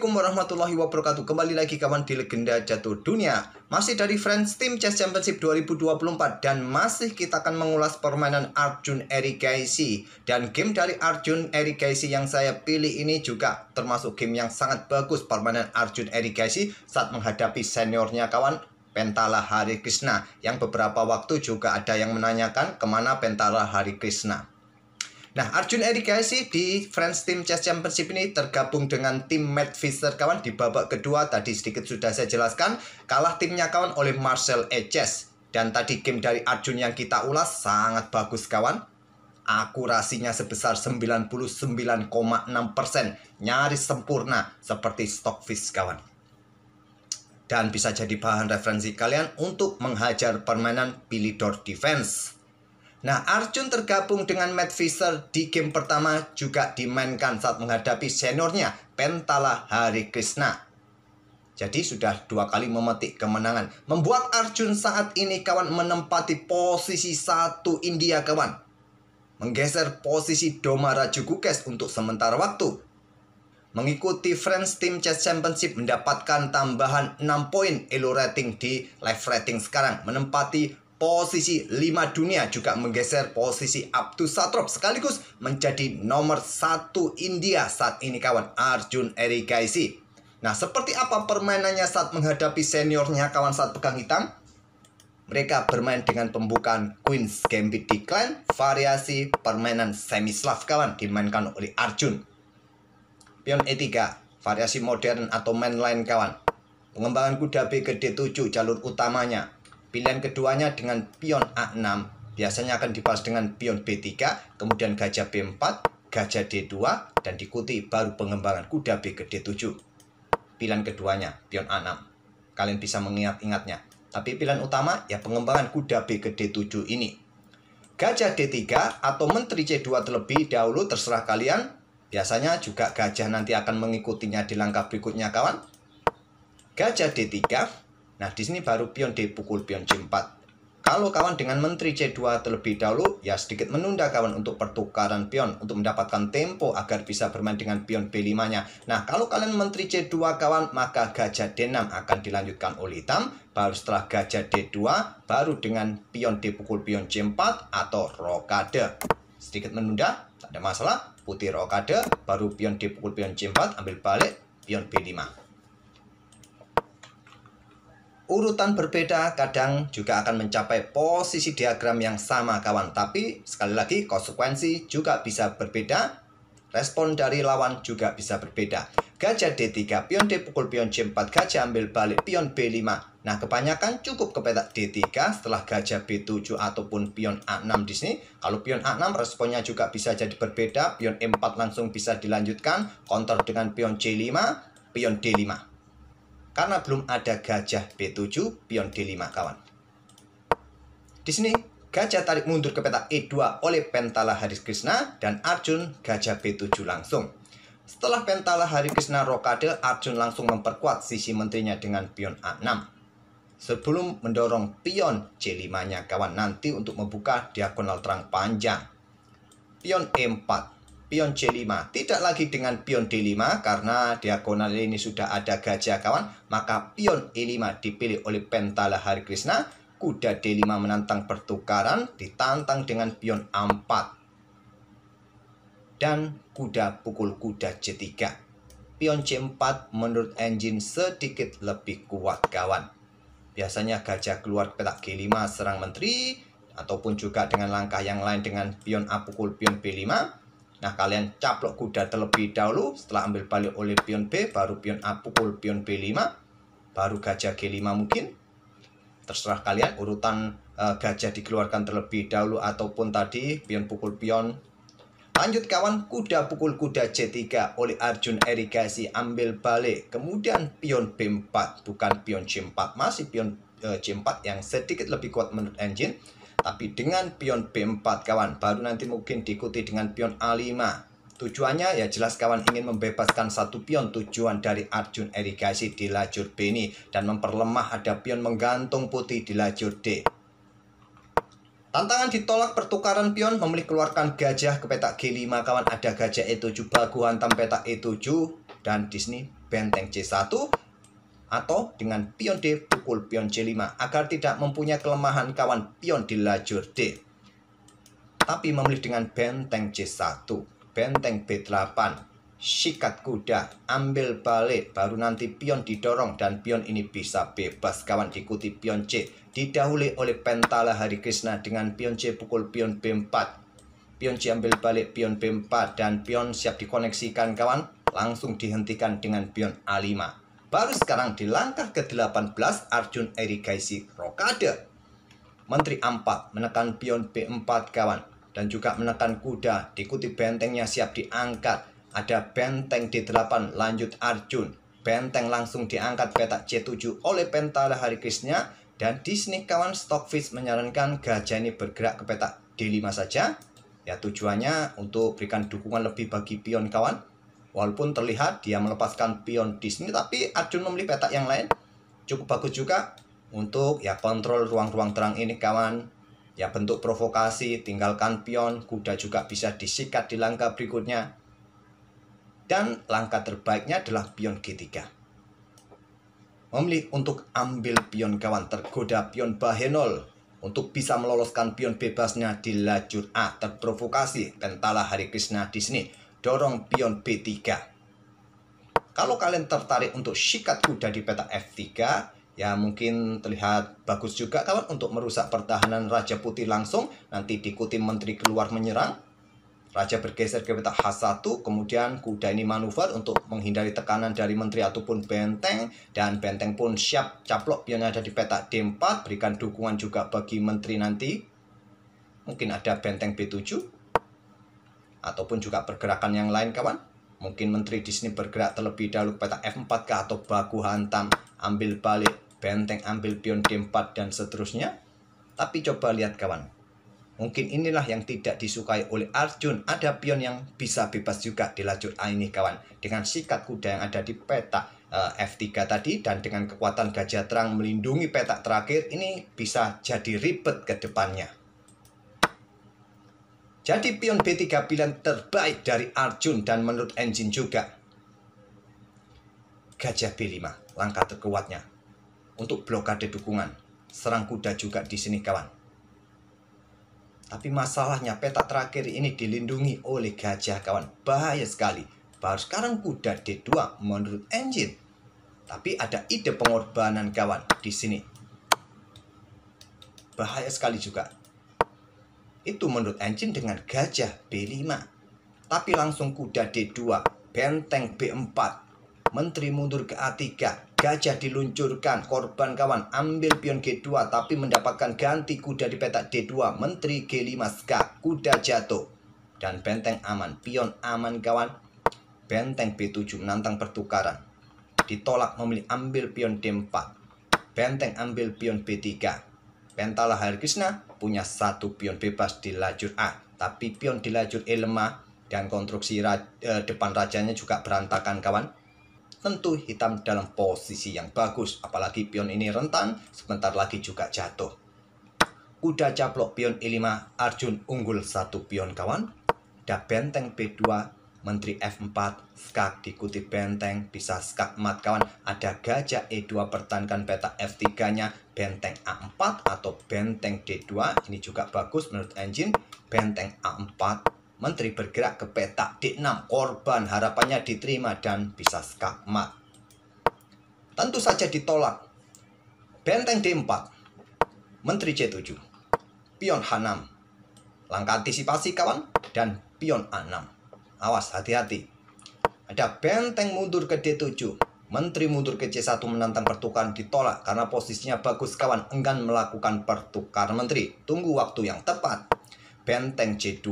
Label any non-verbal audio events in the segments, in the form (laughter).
Assalamualaikum warahmatullahi wabarakatuh Kembali lagi kawan di Legenda Jatuh Dunia Masih dari Friends Team Chess Championship 2024 Dan masih kita akan mengulas permainan Arjun Erikaisi Dan game dari Arjun Erikaisi yang saya pilih ini juga Termasuk game yang sangat bagus Permainan Arjun Erikaisi saat menghadapi seniornya kawan Pentala Hari Krishna Yang beberapa waktu juga ada yang menanyakan kemana Pentala Hari Krishna Nah, Arjun Erika sih di French Team Chess Championship ini tergabung dengan tim Matt Fischer kawan di babak kedua tadi sedikit sudah saya jelaskan kalah timnya kawan oleh Marcel Eches dan tadi game dari Arjun yang kita ulas sangat bagus kawan akurasinya sebesar 99,6% nyaris sempurna seperti Stockfish kawan dan bisa jadi bahan referensi kalian untuk menghajar permainan Pilidor Defense Nah, Arjun tergabung dengan Matt Fisher di game pertama juga dimainkan saat menghadapi seniornya Pentala Hari Krishna. Jadi sudah dua kali memetik kemenangan. Membuat Arjun saat ini kawan menempati posisi satu India kawan. Menggeser posisi Doma Raju Gukes untuk sementara waktu. Mengikuti French Team Chess Championship mendapatkan tambahan 6 poin elo rating di live rating sekarang. Menempati posisi 5 dunia juga menggeser posisi Abdu Satrop sekaligus menjadi nomor satu India saat ini kawan Arjun Erigaisi. Nah, seperti apa permainannya saat menghadapi seniornya kawan saat pegang hitam? Mereka bermain dengan pembukaan Queen's Gambit Decline, variasi permainan semi-slav kawan dimainkan oleh Arjun. Pion E3, variasi modern atau mainline kawan. Pengembangan kuda B ke D7 jalur utamanya, Pilihan keduanya dengan pion A6 biasanya akan dibalas dengan pion B3, kemudian gajah B4, gajah D2, dan diikuti baru pengembangan kuda B ke D7. Pilihan keduanya, pion A6. Kalian bisa mengingat-ingatnya. Tapi pilihan utama ya pengembangan kuda B ke D7 ini. Gajah D3 atau menteri C2 terlebih dahulu terserah kalian. Biasanya juga gajah nanti akan mengikutinya di langkah berikutnya kawan. Gajah D3 Nah, di sini baru pion D pukul pion C4. Kalau kawan dengan menteri C2 terlebih dahulu, ya sedikit menunda kawan untuk pertukaran pion untuk mendapatkan tempo agar bisa bermain dengan pion B5-nya. Nah, kalau kalian menteri C2 kawan, maka gajah D6 akan dilanjutkan oleh hitam, baru setelah gajah D2, baru dengan pion D pukul pion C4 atau rokade. Sedikit menunda, tak ada masalah, putih rokade, baru pion D pukul pion C4, ambil balik, pion B5 urutan berbeda kadang juga akan mencapai posisi diagram yang sama kawan tapi sekali lagi konsekuensi juga bisa berbeda respon dari lawan juga bisa berbeda gajah D3 pion D pukul pion C4 gajah ambil balik pion B5 nah kebanyakan cukup ke petak D3 setelah gajah B7 ataupun pion A6 di sini kalau pion A6 responnya juga bisa jadi berbeda pion E4 langsung bisa dilanjutkan counter dengan pion C5 pion D5 karena belum ada gajah B7, pion D5 kawan. Di sini, gajah tarik mundur ke peta E2 oleh Pentala Haris Krishna dan Arjun gajah B7 langsung. Setelah Pentala Hari Krishna rokade, Arjun langsung memperkuat sisi menterinya dengan pion A6 sebelum mendorong pion C5-nya kawan nanti untuk membuka diagonal terang panjang. Pion E4 pion C5 tidak lagi dengan pion D5 karena diagonal ini sudah ada gajah kawan maka pion E5 dipilih oleh Pentala Hari Krishna kuda D5 menantang pertukaran ditantang dengan pion A4 dan kuda pukul kuda C3 pion C4 menurut engine sedikit lebih kuat kawan biasanya gajah keluar petak G5 serang menteri ataupun juga dengan langkah yang lain dengan pion A pukul pion B5 Nah, kalian caplok kuda terlebih dahulu, setelah ambil balik oleh pion B, baru pion A pukul pion B5, baru gajah G5 mungkin. Terserah kalian, urutan e, gajah dikeluarkan terlebih dahulu ataupun tadi pion pukul pion. Lanjut kawan, kuda pukul kuda C3 oleh Arjun Erigasi ambil balik. Kemudian pion B4, bukan pion C4, masih pion e, eh, C4 yang sedikit lebih kuat menurut engine tapi dengan pion B4 kawan, baru nanti mungkin diikuti dengan pion A5. Tujuannya ya jelas kawan ingin membebaskan satu pion tujuan dari Arjun Erigasi di lajur B ini dan memperlemah ada pion menggantung putih di lajur D. Tantangan ditolak pertukaran pion memilih keluarkan gajah ke petak G5 kawan ada gajah E7 baguhan hantam petak E7 dan di sini benteng C1 atau dengan pion D pukul pion C5 agar tidak mempunyai kelemahan kawan pion di lajur D. Tapi memilih dengan benteng C1, benteng B8, sikat kuda, ambil balik, baru nanti pion didorong dan pion ini bisa bebas kawan diikuti pion C. Didahului oleh pentala Hari Krishna dengan pion C pukul pion B4. Pion C ambil balik pion B4 dan pion siap dikoneksikan kawan langsung dihentikan dengan pion A5. Baru sekarang di langkah ke-18 Arjun Erigaisi Rokade. Menteri A4 menekan pion B4 kawan dan juga menekan kuda diikuti bentengnya siap diangkat. Ada benteng D8 lanjut Arjun. Benteng langsung diangkat petak C7 oleh Pentala Hari Krishna dan di sini kawan Stockfish menyarankan gajah ini bergerak ke petak D5 saja. Ya tujuannya untuk berikan dukungan lebih bagi pion kawan Walaupun terlihat dia melepaskan pion di sini, tapi Arjun memilih petak yang lain. Cukup bagus juga untuk ya kontrol ruang-ruang terang ini kawan. Ya bentuk provokasi, tinggalkan pion, kuda juga bisa disikat di langkah berikutnya. Dan langkah terbaiknya adalah pion G3 memilih untuk ambil pion kawan tergoda pion Bahenol untuk bisa meloloskan pion bebasnya di lajur A terprovokasi tentalah Hari Krishna di sini dorong pion B3. Kalau kalian tertarik untuk sikat kuda di peta F3, ya mungkin terlihat bagus juga kawan untuk merusak pertahanan Raja Putih langsung, nanti diikuti menteri keluar menyerang. Raja bergeser ke peta H1, kemudian kuda ini manuver untuk menghindari tekanan dari menteri ataupun benteng, dan benteng pun siap caplok pionnya ada di peta D4, berikan dukungan juga bagi menteri nanti. Mungkin ada benteng B7, ataupun juga pergerakan yang lain kawan mungkin Menteri di sini bergerak terlebih dahulu peta F4K atau baku hantam ambil balik benteng ambil pion D4 dan seterusnya tapi coba lihat kawan mungkin inilah yang tidak disukai oleh Arjun ada pion yang bisa bebas juga di lajur A ini kawan dengan sikat kuda yang ada di peta eh, F3 tadi dan dengan kekuatan gajah terang melindungi petak terakhir ini bisa jadi ribet ke depannya jadi pion B3 pilihan terbaik dari Arjun dan menurut engine juga. Gajah B5, langkah terkuatnya. Untuk blokade dukungan, serang kuda juga di sini kawan. Tapi masalahnya peta terakhir ini dilindungi oleh gajah kawan. Bahaya sekali. Baru sekarang kuda D2 menurut engine. Tapi ada ide pengorbanan kawan di sini. Bahaya sekali juga itu menurut anjing dengan gajah B5 tapi langsung kuda D2 benteng B4 menteri mundur ke A3 gajah diluncurkan korban kawan ambil pion G2 tapi mendapatkan ganti kuda di petak D2 menteri G5 ska kuda jatuh dan benteng aman pion aman kawan benteng B7 menantang pertukaran ditolak memilih ambil pion D4 benteng ambil pion B3 Pentala Harkisna punya satu pion bebas di lajur A, tapi pion di lajur E lemah dan konstruksi ra eh, depan rajanya juga berantakan kawan. Tentu hitam dalam posisi yang bagus, apalagi pion ini rentan, sebentar lagi juga jatuh. Kuda caplok pion E5, Arjun unggul satu pion kawan. Dan benteng B2 Menteri F4, skak diikuti benteng, bisa skak mat kawan. Ada gajah E2 pertahankan peta F3-nya, benteng A4 atau benteng D2. Ini juga bagus menurut engine, benteng A4. Menteri bergerak ke peta D6, korban harapannya diterima dan bisa skak mat. Tentu saja ditolak. Benteng D4, Menteri C7, pion H6. Langkah antisipasi kawan, dan pion A6. Awas, hati-hati. Ada benteng mundur ke D7. Menteri mundur ke C1 menantang pertukaran ditolak karena posisinya bagus kawan enggan melakukan pertukaran menteri. Tunggu waktu yang tepat. Benteng C2.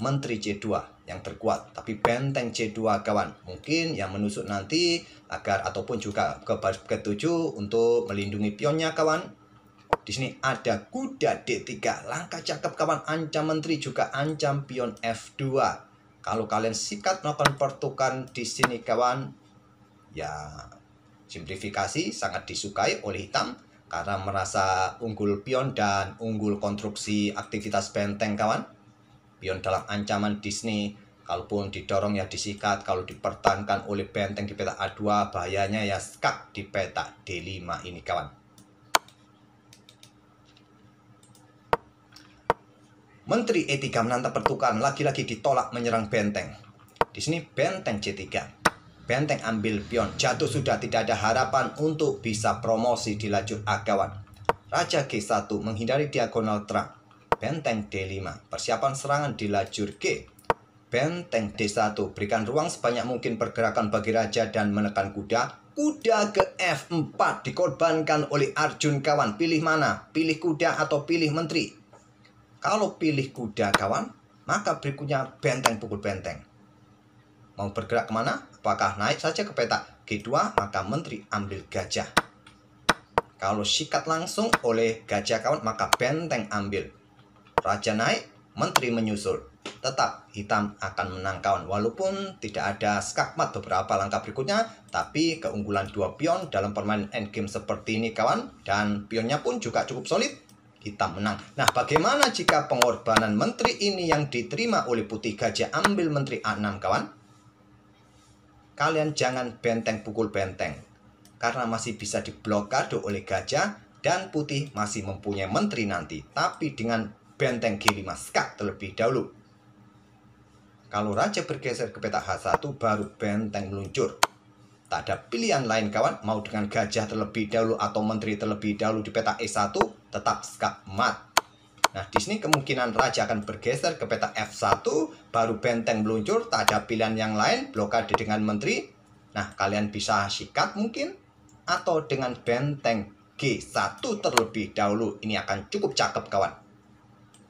Menteri C2 yang terkuat. Tapi benteng C2 kawan, mungkin yang menusuk nanti agar ataupun juga ke baris ke-7 untuk melindungi pionnya kawan. Di sini ada kuda D3. Langkah cakep kawan ancam menteri juga ancam pion F2. Kalau kalian sikat melakukan pertukaran di sini kawan, ya simplifikasi sangat disukai oleh hitam karena merasa unggul pion dan unggul konstruksi aktivitas benteng kawan. Pion dalam ancaman di sini kalaupun didorong ya disikat, kalau dipertahankan oleh benteng di peta A2 bahayanya ya skak di peta D5 ini kawan. Menteri E3 menantang pertukaran lagi-lagi ditolak menyerang benteng. Di sini benteng C3. Benteng ambil pion, jatuh sudah tidak ada harapan untuk bisa promosi di lajur agawan. Raja G1 menghindari diagonal terang. Benteng D5, persiapan serangan di lajur G. Benteng D1, berikan ruang sebanyak mungkin pergerakan bagi raja dan menekan kuda. Kuda ke F4 dikorbankan oleh Arjun kawan. Pilih mana? Pilih kuda atau pilih menteri? Kalau pilih kuda kawan, maka berikutnya benteng pukul benteng. Mau bergerak kemana? Apakah naik saja ke petak G2, maka menteri ambil gajah. Kalau sikat langsung oleh gajah kawan, maka benteng ambil. Raja naik, menteri menyusul. Tetap hitam akan menang kawan walaupun tidak ada skakmat beberapa langkah berikutnya tapi keunggulan dua pion dalam permainan endgame seperti ini kawan dan pionnya pun juga cukup solid kita menang. Nah, bagaimana jika pengorbanan menteri ini yang diterima oleh putih gajah ambil menteri A6, kawan? Kalian jangan benteng pukul benteng, karena masih bisa diblokade oleh gajah dan putih masih mempunyai menteri nanti, tapi dengan benteng G5 skak terlebih dahulu. Kalau raja bergeser ke peta H1, baru benteng meluncur. Tak ada pilihan lain kawan, mau dengan gajah terlebih dahulu atau menteri terlebih dahulu di peta E1, tetap skak mat. Nah, di sini kemungkinan raja akan bergeser ke peta F1, baru benteng meluncur, tak ada pilihan yang lain, blokade dengan menteri. Nah, kalian bisa sikat mungkin, atau dengan benteng G1 terlebih dahulu. Ini akan cukup cakep kawan.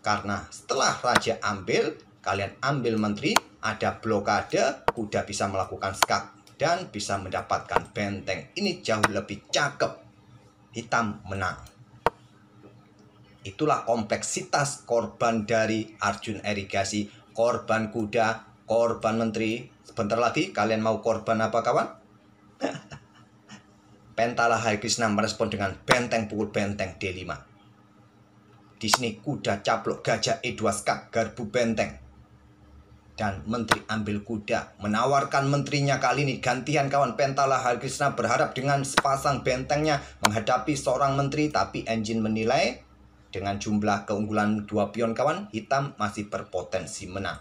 Karena setelah raja ambil, kalian ambil menteri, ada blokade, kuda bisa melakukan skak dan bisa mendapatkan benteng ini jauh lebih cakep. Hitam menang. Itulah kompleksitas korban dari Arjun Erigasi, korban kuda, korban menteri. Sebentar lagi kalian mau korban apa kawan? (laughs) Pentala Hai Krishna merespon dengan benteng pukul benteng D5. Di sini kuda caplok gajah E2 skak garbu benteng dan menteri ambil kuda. Menawarkan menterinya kali ini gantian kawan Pentala Krishna berharap dengan sepasang bentengnya menghadapi seorang menteri tapi engine menilai dengan jumlah keunggulan dua pion kawan hitam masih berpotensi menang.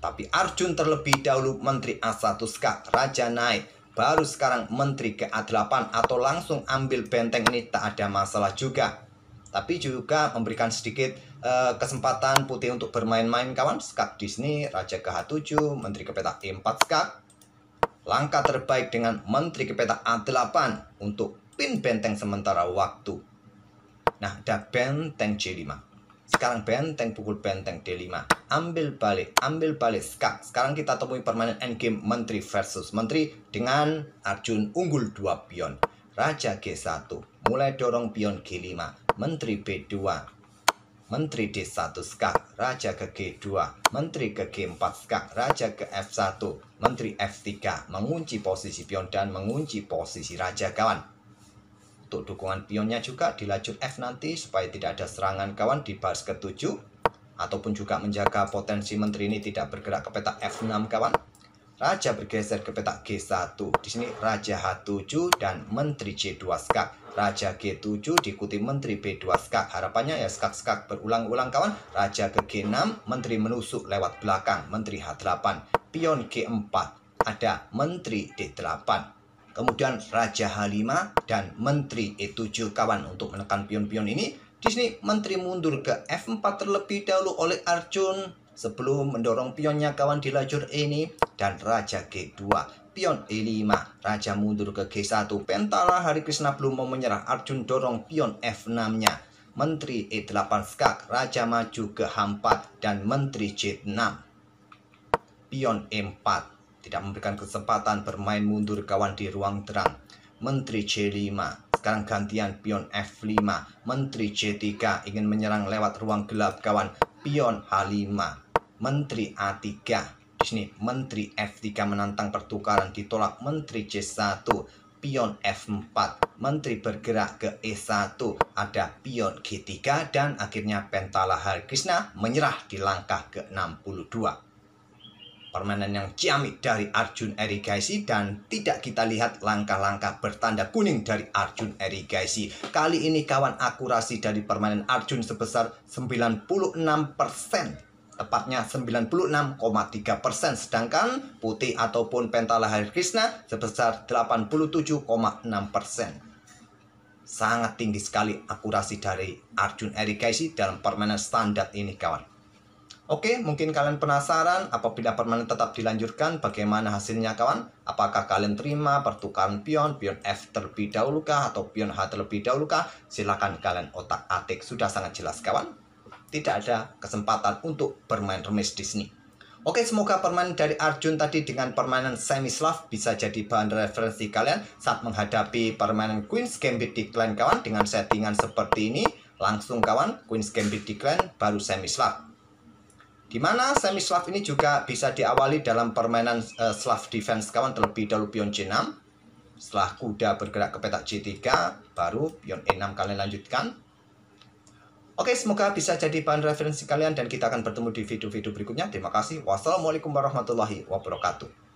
Tapi Arjun terlebih dahulu menteri A1 Ska, Raja naik. Baru sekarang menteri ke A8 atau langsung ambil benteng ini tak ada masalah juga tapi juga memberikan sedikit uh, kesempatan putih untuk bermain-main kawan skak Disney, Raja ke H7, Menteri ke petak E4 skak. Langkah terbaik dengan Menteri ke petak A8 untuk pin benteng sementara waktu. Nah, ada benteng c 5 Sekarang benteng pukul benteng D5. Ambil balik, ambil balik skak. Sekarang kita temui permainan endgame Menteri versus Menteri dengan Arjun unggul 2 pion. Raja G1, mulai dorong pion G5 Menteri B2, Menteri D1 skak, Raja ke G2, Menteri ke G4 skak, Raja ke F1, Menteri F3 mengunci posisi pion dan mengunci posisi Raja kawan untuk dukungan pionnya juga di lajur F nanti supaya tidak ada serangan kawan di baris ke-7 ataupun juga menjaga potensi menteri ini tidak bergerak ke peta F6 kawan. Raja bergeser ke peta G1. Di sini Raja H7 dan Menteri C2 skak. Raja G7 diikuti Menteri B2 Skak. Harapannya ya skak-skak berulang-ulang kawan. Raja ke G6, Menteri menusuk lewat belakang, Menteri H8. Pion G4, ada Menteri D8. Kemudian Raja H5 dan Menteri E7 kawan untuk menekan pion-pion ini. Di sini Menteri mundur ke F4 terlebih dahulu oleh Arjun sebelum mendorong pionnya kawan di lajur ini dan Raja G2. Pion E5, Raja mundur ke G1, Pentala Hari Krishna belum mau menyerah, Arjun dorong pion F6-nya. Menteri E8 skak, Raja maju ke H4 dan Menteri J6. Pion E4, tidak memberikan kesempatan bermain mundur kawan di ruang terang. Menteri c 5 sekarang gantian pion F5. Menteri c 3 ingin menyerang lewat ruang gelap kawan, pion H5. Menteri A3 di sini menteri F3 menantang pertukaran ditolak menteri C1, pion F4, menteri bergerak ke E1, ada pion G3 dan akhirnya Pentala Krishna menyerah di langkah ke-62 permainan yang ciamik dari Arjun Erigaisi dan tidak kita lihat langkah-langkah bertanda kuning dari Arjun Erigaisi. Kali ini kawan akurasi dari permainan Arjun sebesar 96% tepatnya 96,3 persen, sedangkan putih ataupun pentalahari Krishna sebesar 87,6 persen. Sangat tinggi sekali akurasi dari Arjun Erikaisi dalam permainan standar ini kawan. Oke, mungkin kalian penasaran apabila permainan tetap dilanjutkan bagaimana hasilnya kawan? Apakah kalian terima pertukaran pion, pion F terlebih dahulu kah atau pion H terlebih dahulu kah? Silahkan kalian otak-atik, sudah sangat jelas kawan tidak ada kesempatan untuk bermain remis di sini. Oke, semoga permainan dari Arjun tadi dengan permainan Semislav bisa jadi bahan referensi kalian saat menghadapi permainan Queen's Gambit di Decline kawan dengan settingan seperti ini. Langsung kawan, Queen's Gambit di Decline baru Semislav. Dimana Semislav ini juga bisa diawali dalam permainan uh, Slav Defense kawan terlebih dahulu pion C6. Setelah kuda bergerak ke petak C3, baru pion E6 kalian lanjutkan Oke, semoga bisa jadi bahan referensi kalian dan kita akan bertemu di video-video berikutnya. Terima kasih. Wassalamualaikum warahmatullahi wabarakatuh.